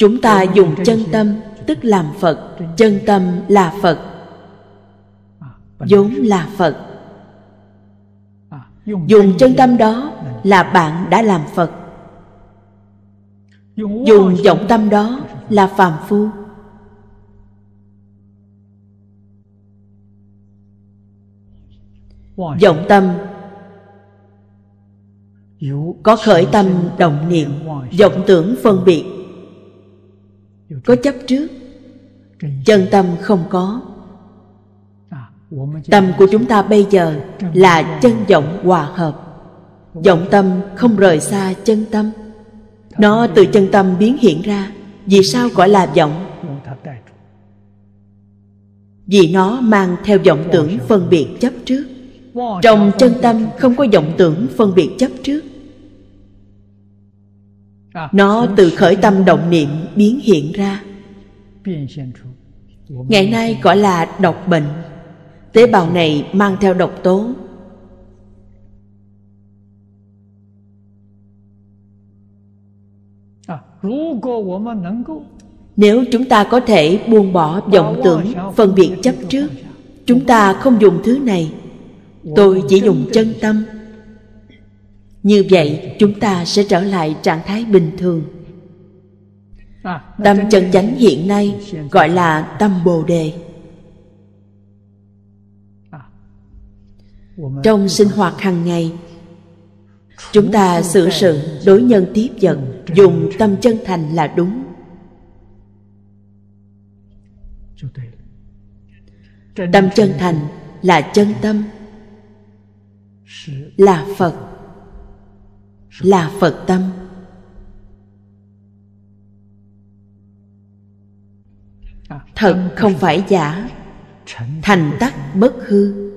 chúng ta dùng chân tâm tức làm phật chân tâm là phật à, vốn là phật à, dùng chân tâm đó là bạn đã làm phật dùng vọng tâm đó là phàm phu vọng tâm có khởi tâm động niệm vọng tưởng phân biệt có chấp trước chân tâm không có tâm của chúng ta bây giờ là chân vọng hòa hợp vọng tâm không rời xa chân tâm nó từ chân tâm biến hiện ra vì sao gọi là vọng vì nó mang theo vọng tưởng phân biệt chấp trước trong chân tâm không có vọng tưởng phân biệt chấp trước nó từ khởi tâm động niệm biến hiện ra ngày nay gọi là độc bệnh tế bào này mang theo độc tố nếu chúng ta có thể buông bỏ vọng tưởng phân biệt chấp trước chúng ta không dùng thứ này tôi chỉ dùng chân tâm như vậy chúng ta sẽ trở lại trạng thái bình thường tâm chân chánh hiện nay gọi là tâm bồ đề trong sinh hoạt hàng ngày chúng ta xử sự đối nhân tiếp vật dùng tâm chân thành là đúng tâm chân thành là chân tâm là phật là phật tâm thật không phải giả thành tắc bất hư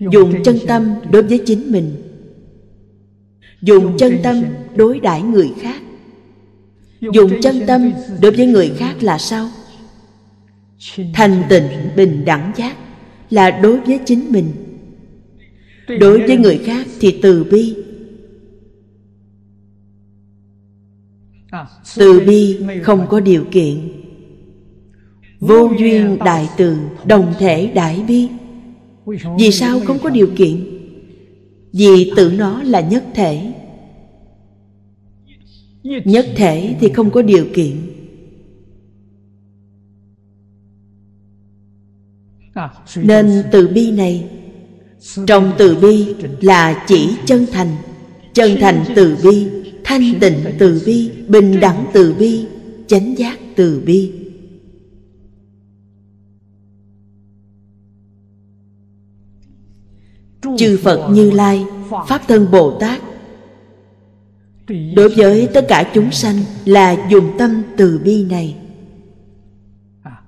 dùng chân tâm đối với chính mình dùng chân tâm đối đãi người khác dùng chân tâm đối với người khác là sao thành tịnh bình đẳng giác là đối với chính mình đối với người khác thì từ bi từ bi không có điều kiện vô duyên đại từ đồng thể đại bi vì sao không có điều kiện vì tự nó là nhất thể nhất thể thì không có điều kiện nên từ bi này trong từ bi là chỉ chân thành chân thành từ bi thanh tịnh từ bi bình đẳng từ bi chánh giác từ bi chư phật như lai pháp thân bồ tát đối với tất cả chúng sanh là dùng tâm từ bi này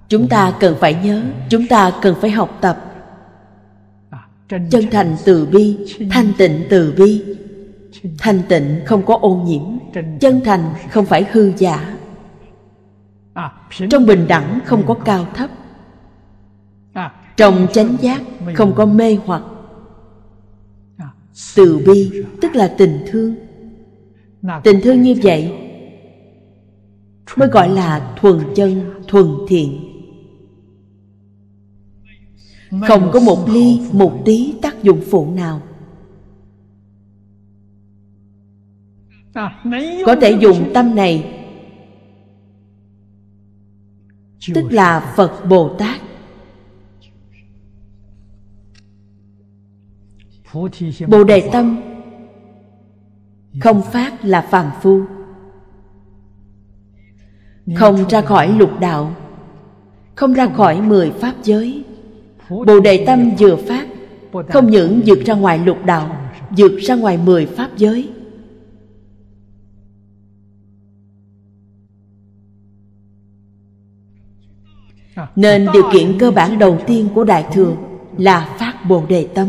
chúng ta cần phải nhớ chúng ta cần phải học tập chân thành từ bi thanh tịnh từ bi thanh tịnh không có ô nhiễm chân thành không phải hư giả trong bình đẳng không có cao thấp trong chánh giác không có mê hoặc từ bi tức là tình thương tình thương như vậy mới gọi là thuần chân thuần thiện không có một ly, một tí tác dụng phụ nào à, Có thể dùng tâm này Tức là Phật Bồ Tát Bồ Đề Tâm Không phát là phàm phu Không ra khỏi lục đạo Không ra khỏi mười pháp giới bồ đề tâm vừa phát không những vượt ra ngoài lục đạo vượt ra ngoài mười pháp giới nên điều kiện cơ bản đầu tiên của đại thừa là phát bồ đề tâm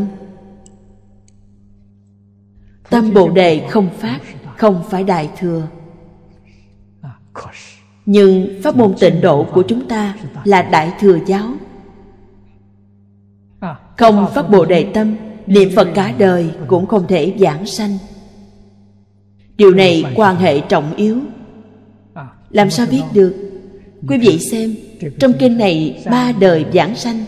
tâm bồ đề không phát không phải đại thừa nhưng pháp môn tịnh độ của chúng ta là đại thừa giáo À, không phát Bồ Đề Tâm Niệm Phật cả đời cũng không thể giảng sanh Điều này quan hệ trọng yếu à, Làm sao biết được Quý vị xem Trong kinh này ba đời giảng sanh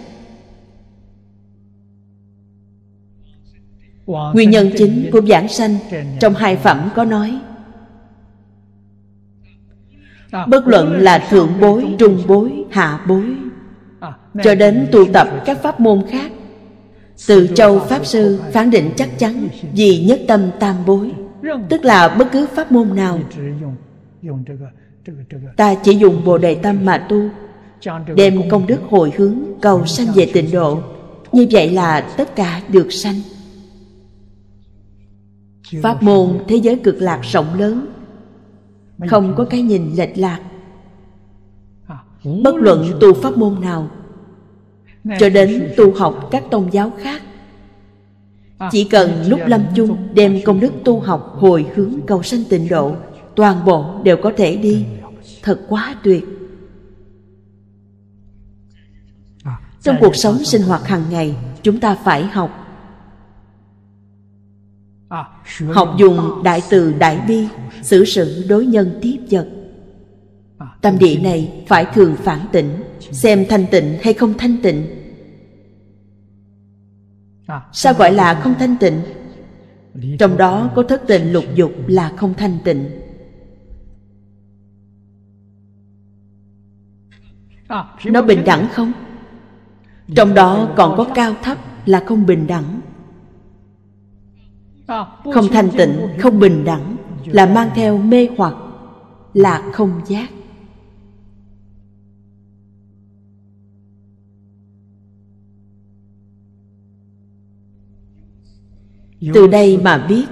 Nguyên nhân chính của giảng sanh Trong hai phẩm có nói à, Bất luận là thượng bối, trung bối, hạ bối cho đến tu tập các pháp môn khác từ châu pháp sư phán định chắc chắn vì nhất tâm tam bối tức là bất cứ pháp môn nào ta chỉ dùng bồ đề tâm mà tu đem công đức hồi hướng cầu sanh về tịnh độ như vậy là tất cả được sanh pháp môn thế giới cực lạc rộng lớn không có cái nhìn lệch lạc Bất luận tu pháp môn nào Cho đến tu học các tôn giáo khác à, Chỉ cần lúc lâm chung đem công đức tu học hồi hướng cầu sanh tịnh độ Toàn bộ đều có thể đi Thật quá tuyệt à, Trong cuộc sống sinh hoạt hàng ngày Chúng ta phải học à, Học dùng đại từ đại bi Xử sự đối nhân tiếp vật tâm địa này phải thường phản tỉnh xem thanh tịnh hay không thanh tịnh sao gọi là không thanh tịnh trong đó có thất tình lục dục là không thanh tịnh nó bình đẳng không trong đó còn có cao thấp là không bình đẳng không thanh tịnh không bình đẳng là mang theo mê hoặc là không giác từ đây mà biết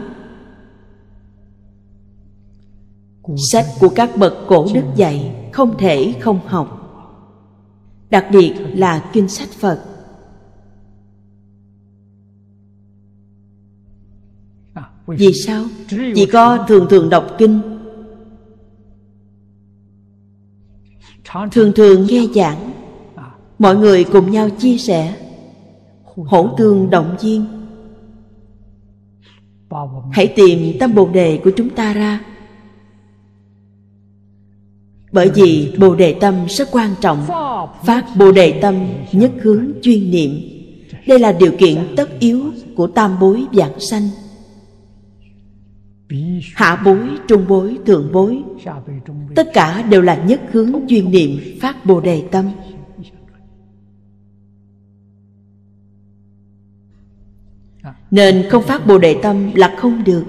sách của các bậc cổ đức dạy không thể không học đặc biệt là kinh sách phật vì sao chỉ có thường thường đọc kinh thường thường nghe giảng mọi người cùng nhau chia sẻ hỗ tương động viên hãy tìm tâm bồ đề của chúng ta ra bởi vì bồ đề tâm rất quan trọng phát bồ đề tâm nhất hướng chuyên niệm đây là điều kiện tất yếu của tam bối vạn sanh hạ bối trung bối thượng bối tất cả đều là nhất hướng chuyên niệm phát bồ đề tâm Nên không phát Bồ Đề Tâm là không được